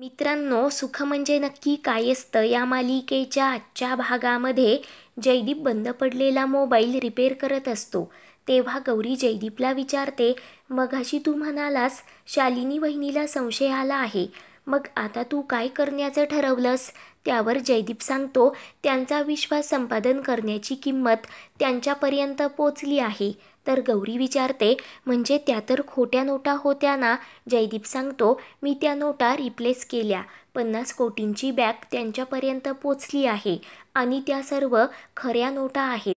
मित्रांनो सुख म्हणजे नक्की काय असतं या मालिकेच्या आजच्या भागामध्ये जयदीप बंद पडलेला मोबाईल रिपेअर करत असतो तेव्हा गौरी जयदीपला विचारते मघाशी तू म्हणालास शालिनी वहिनीला संशय आला आहे मग आता तू काय करण्याचं ठरवलंस त्यावर जयदीप सांगतो त्यांचा विश्वास संपादन करण्याची किंमत त्यांच्यापर्यंत पोचली आहे तर गौरी विचारते म्हणजे त्या तर खोट्या नोटा होत्या ना जयदीप सांगतो मी त्या नोटा रिप्लेस केल्या पन्नास कोटींची बॅग त्यांच्यापर्यंत पोचली आहे आणि त्या सर्व खऱ्या नोटा आहेत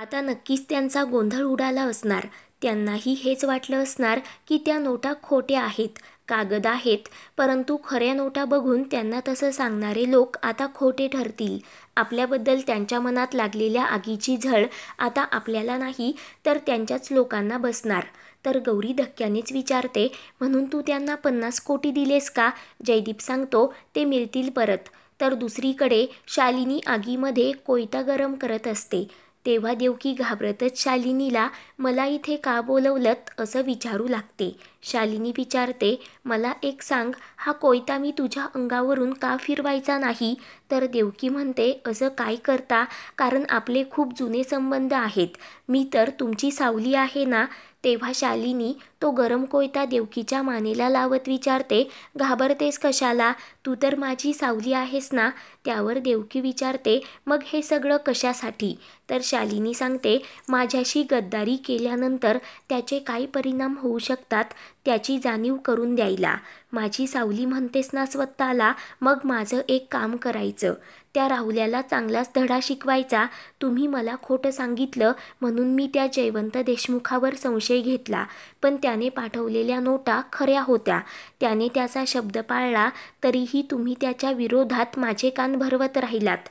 आता नक्कीच त्यांचा गोंधळ उडाला असणार त्यांनाही हेच वाटलं असणार की त्या नोटा खोट्या आहेत कागद आहेत परंतु खऱ्या नोटा बघून त्यांना तसं सांगणारे लोक आता खोटे ठरतील आपल्याबद्दल त्यांच्या मनात लागलेल्या आगीची झळ आता आपल्याला नाही तर त्यांच्याच लोकांना बसणार तर गौरी धक्क्यानेच विचारते म्हणून तू त्यांना पन्नास कोटी दिलेस का जयदीप सांगतो ते मिळतील परत तर दुसरीकडे शालिनी आगीमध्ये कोयता गरम करत असते तेव्हा देवकी घाबरतच शालिनीला मला इथे का बोलवलत असं विचारू लागते शालिनी विचारते मला एक सांग हा कोयता मी तुझ्या अंगावरून का फिरवायचा नाही तर देवकी म्हणते असं काय करता कारण आपले खूप जुने संबंध आहेत मी तर तुमची सावली आहे ना तेव्हा शालिनी तो गरम कोयता देवकीच्या मानेला लावत विचारते घाबरतेस कशाला तू तर माझी सावली आहेस ना त्यावर देवकी विचारते मग हे सगळं कशासाठी तर शालिनी सांगते माझ्याशी गद्दारी केल्यानंतर त्याचे काय परिणाम होऊ शकतात त्याची जाणीव करून द्यायला माझी सावली म्हणतेस ना स्वतःला मग माझं एक काम करायचं त्या राहुल्याला चांगलाच धडा शिकवायचा तुम्ही मला खोटं सांगितलं म्हणून मी त्या जयवंत देशमुखावर संशय घेतला पण त्याने पाठवलेल्या नोटा खऱ्या होत्या त्याने त्याचा शब्द पाळला तरीही तुम्ही त्याच्या विरोधात माझे कान भरवत राहिलात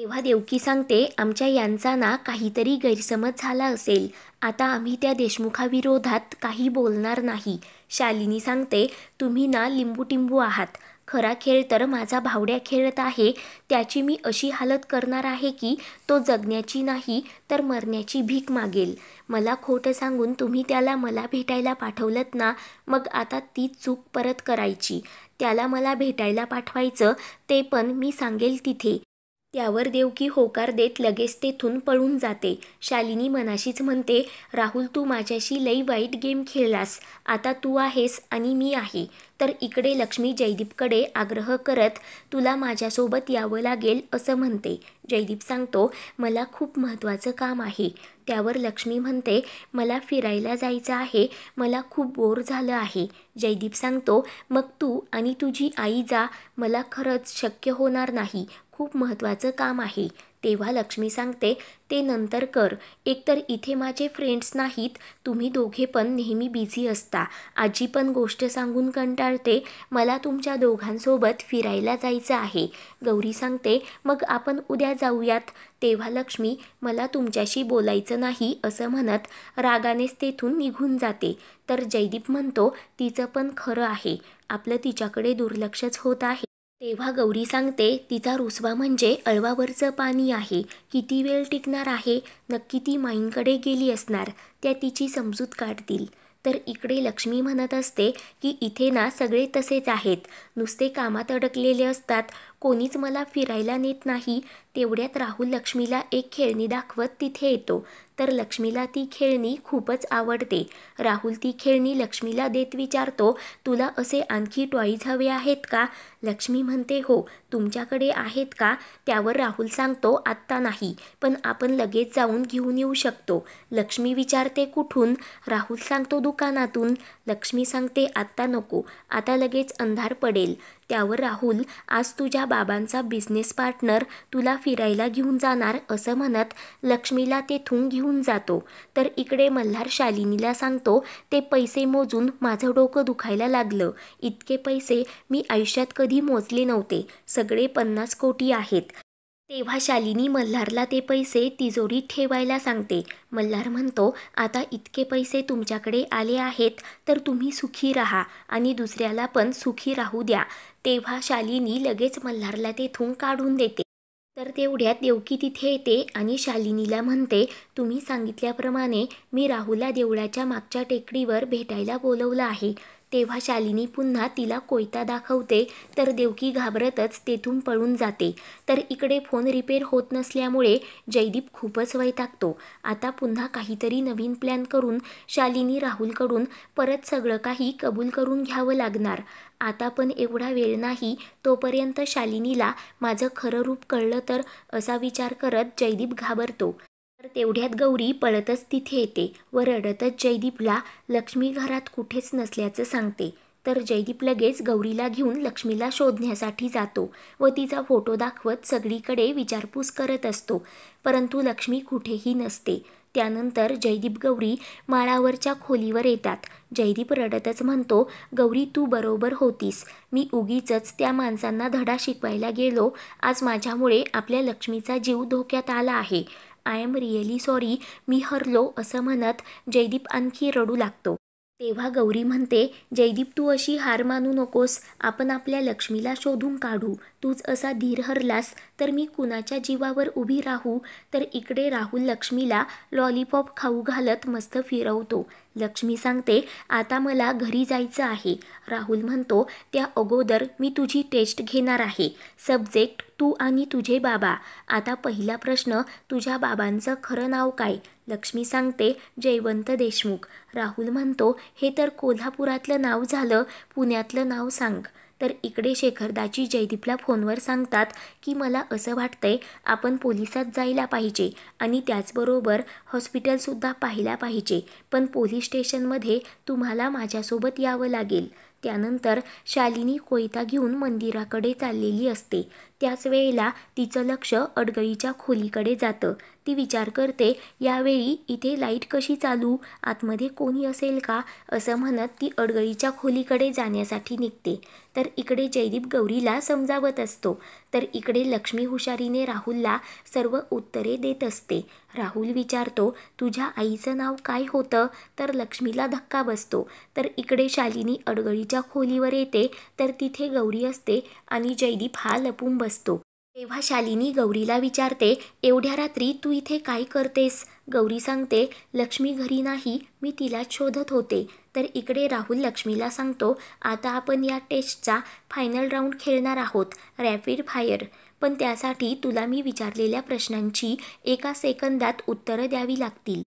तेव्हा देवकी सांगते आमच्या यांचा ना काहीतरी गैरसमज झाला असेल आता आम्ही त्या देशमुखाविरोधात काही बोलणार नाही शालिनी सांगते तुम्ही ना लिंबूटिंबू आहात खरा खेळ तर माझा भावड्या खेळत आहे त्याची मी अशी हालत करणार आहे की तो जगण्याची नाही तर मरण्याची भीक मागेल मला खोटं सांगून तुम्ही त्याला मला भेटायला पाठवलत ना मग आता ती चूक परत करायची त्याला मला भेटायला पाठवायचं ते पण मी सांगेल तिथे त्यावर देवकी होकार देत लगेच तेथून पळून जाते शालिनी मनाशीच म्हणते राहुल तू माझ्याशी लई वाईट गेम खेळलास आता तू आहेस आणि मी आहे तर इकडे लक्ष्मी जयदीपकडे आग्रह करत तुला माझ्यासोबत यावं लागेल असं म्हणते जयदीप सांगतो मला खूप महत्त्वाचं काम आहे त्यावर लक्ष्मी म्हणते मला फिरायला जायचं आहे मला खूप बोर झालं आहे जयदीप सांगतो मग तू आणि तुझी आई जा मला खरंच शक्य होणार नाही खूप महत्त्वाचं काम आहे तेव्हा लक्ष्मी सांगते ते नंतर कर एकतर इथे माझे फ्रेंड्स नाहीत तुम्ही दोघे पण नेहमी बिझी असता आजी पण गोष्ट सांगून कंटाळते मला तुमच्या दोघांसोबत फिरायला जायचं आहे गौरी सांगते मग आपण उद्या जाऊयात तेव्हा लक्ष्मी मला तुमच्याशी बोलायचं नाही असं म्हणत रागानेच तेथून निघून जाते तर जयदीप म्हणतो तिचं पण खरं आहे आपलं तिच्याकडे दुर्लक्षच होत आहे तेव्हा गौरी सांगते तिचा रुसवा म्हणजे अळवावरचं पाणी आहे किती वेळ टिकणार आहे नक्की ती माईंकडे गेली असणार त्या तिची समजूत काढतील तर इकडे लक्ष्मी म्हणत असते की इथे ना सगळे तसेच आहेत नुसते कामात अडकलेले असतात कोणीच मला फिरायला नेत नाही तेवढ्यात राहुल लक्ष्मीला एक खेळणी दाखवत तिथे येतो तर लक्ष्मीला ती खेळणी खूपच आवडते राहुल ती खेळणी लक्ष्मीला देत विचारतो तुला असे आणखी टॉईज हवे आहेत का लक्ष्मी म्हणते हो तुमच्याकडे आहेत का त्यावर राहुल सांगतो आत्ता नाही पण आपण लगेच जाऊन घेऊन येऊ शकतो लक्ष्मी विचारते कुठून राहुल सांगतो दुकानातून लक्ष्मी सांगते आत्ता नको आता लगेच अंधार पडेल त्यावर राहुल आज तुझ्या बाबांचा बिझनेस पार्टनर तुला फिरायला घेऊन जाणार असं म्हणत लक्ष्मीला तेथून घेऊन जातो तर इकडे मल्हार शालिनीला सांगतो ते पैसे मोजून माझं डोकं दुखायला लागलं इतके पैसे मी आयुष्यात कधी मोजले नव्हते सगळे पन्नास कोटी आहेत तेव्हा शालिनी मल्हारला ते पैसे तिजोरीत ठेवायला सांगते मल्हार म्हणतो आता इतके पैसे तुमच्याकडे आले आहेत तर तुम्ही सुखी राहा आणि दुसऱ्याला पण सुखी राहू द्या तेव्हा शालिनी लगेच मल्हारला तेथून काढून देते तर तेवढ्यात देवकी तिथे येते आणि शालिनीला म्हणते तुम्ही सांगितल्याप्रमाणे मी राहूला देवळाच्या मागच्या टेकडीवर भेटायला बोलवलं आहे तेव्हा शालिनी पुन्हा तिला कोयता दाखवते तर देवकी घाबरतच तेथून पळून जाते तर इकडे फोन रिपेअर होत नसल्यामुळे जयदीप खूपच वैतागतो आता पुन्हा काहीतरी नवीन प्लॅन करून शालिनी राहुलकडून परत सगळं काही कबूल करून घ्यावं लागणार आता पण एवढा वेळ नाही तोपर्यंत शालिनीला माझं खरं रूप कळलं तर असा विचार करत जयदीप घाबरतो तर तेवढ्यात गौरी पळतच तिथे येते व रडतच जयदीपला लक्ष्मी घरात कुठेच नसल्याचं सांगते तर जयदीप लगेच गौरीला घेऊन लक्ष्मीला शोधण्यासाठी जातो व तिचा फोटो दाखवत सगळीकडे विचारपूस करत असतो परंतु लक्ष्मी कुठेही नसते त्यानंतर जयदीप गौरी माळावरच्या खोलीवर येतात जयदीप रडतच म्हणतो गौरी तू बरोबर होतीस मी उगीच त्या माणसांना धडा शिकवायला गेलो आज माझ्यामुळे आपल्या लक्ष्मीचा जीव धोक्यात आला आहे आय एम रिअली सॉरी मी हरलो असं म्हणत जयदीप आणखी रडू लागतो तेव्हा गौरी म्हणते जयदीप तू अशी हार मानू नकोस आपण आपल्या लक्ष्मीला शोधून काढू तूच असा धीर हरलास तर मी कुणाच्या जीवावर उभी राहू तर इकडे राहुल लक्ष्मीला लॉलीपॉप खाऊ घालत मस्त फिरवतो लक्ष्मी सांगते आता मला घरी जायचं आहे राहुल म्हणतो त्या अगोदर मी तुझी टेस्ट घेणार आहे सब्जेक्ट तू आणि तुझे बाबा आता पहिला प्रश्न तुझ्या बाबांचं खरं नाव काय लक्ष्मी सांगते जयवंत देशमुख राहुल म्हणतो हे तर कोल्हापुरातलं नाव झालं पुण्यातलं नाव सांग तर इकडे शेखरदाची जयदीपला फोनवर सांगतात की मला असं वाटतंय आपण पोलिसात जायला पाहिजे आणि त्याचबरोबर हॉस्पिटलसुद्धा पाहायला पाहिजे पण पोलीस स्टेशनमध्ये तुम्हाला माझ्यासोबत यावं लागेल त्यानंतर शालिनी कोयता घेऊन मंदिराकडे चाललेली असते त्याच वेळेला तिचं लक्ष अडगळीच्या खोलीकडे जातं ती विचार करते यावेळी इथे लाईट कशी चालू आतमध्ये कोणी असेल का असं म्हणत ती अडगळीच्या खोलीकडे जाण्यासाठी निघते तर इकडे जयदीप गौरीला समजावत असतो तर इकडे लक्ष्मी हुशारीने राहुलला सर्व उत्तरे देत असते राहुल विचारतो तुझ्या आईचं नाव काय होतं तर लक्ष्मीला धक्का बसतो तर इकडे शालिनी अडगळीच्या खोलीवर येते तर तिथे गौरी असते आणि जयदीप हा लपून असतो तेव्हा शालिनी गौरीला विचारते एवढ्या रात्री तू इथे काय करतेस गौरी सांगते लक्ष्मी घरी नाही मी तिला शोधत होते तर इकडे राहुल लक्ष्मीला सांगतो आता आपण या टेस्टचा फायनल राऊंड खेळणार आहोत रॅपिड फायर पण त्यासाठी तुला मी विचारलेल्या प्रश्नांची एका सेकंदात उत्तरं द्यावी लागतील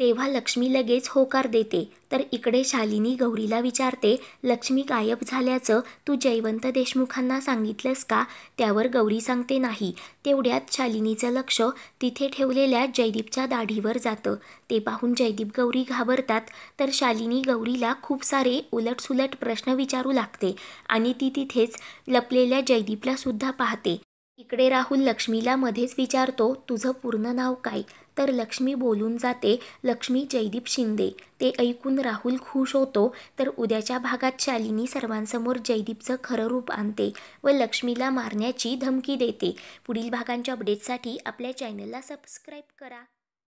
तेव्हा लक्ष्मी लगेच होकार देते तर इकडे शालिनी गौरीला विचारते लक्ष्मी गायब झाल्याचं तू जयवंत देशमुखांना सांगितलंस का त्यावर गौरी सांगते नाही तेवढ्यात शालिनीचं लक्ष तिथे ठेवलेल्या जयदीपच्या दाढीवर जातं ते पाहून जयदीप गौरी घाबरतात तर शालिनी गौरीला खूप सारे उलटसुलट प्रश्न विचारू लागते आणि ती तिथेच लपलेल्या जयदीपला सुद्धा पाहते इकडे राहुल लक्ष्मीला मध्येच विचारतो तुझं पूर्ण नाव काय तर लक्ष्मी बोलून जाते लक्ष्मी जयदीप शिंदे ते ऐकून राहुल खुश होतो तर उद्याच्या भागात शालिनी सर्वांसमोर जयदीपचं खरं रूप आणते व लक्ष्मीला मारण्याची धमकी देते पुढील भागांच्या अपडेटसाठी आपल्या चॅनलला सबस्क्राईब करा